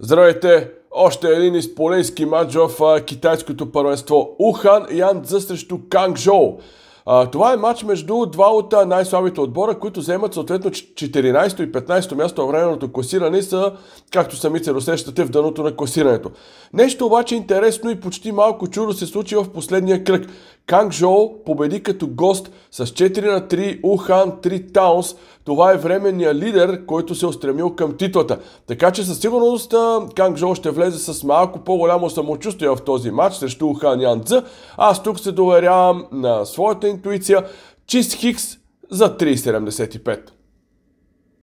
Здравейте! Още един изполенски матч в а, китайското първенство. Ухан Ян за срещу Канг Жоу. А, това е матч между два от най-слабите отбора, които вземат съответно 14 и 15 място в временото класиране са, както сами се усещате, в дъното на класирането. Нещо обаче интересно и почти малко чудо се случи в последния кръг. Канг Жоу победи като гост с 4 на 3 Ухан 3 Таунс. Това е временния лидер, който се е устремил към титлата. Така че със сигурност Канг Жоу ще влезе с малко по-голямо самочувствие в този матч срещу Ухан Янцзъ. Аз тук се доверявам на своята интуиция, чист Хикс за 3,75.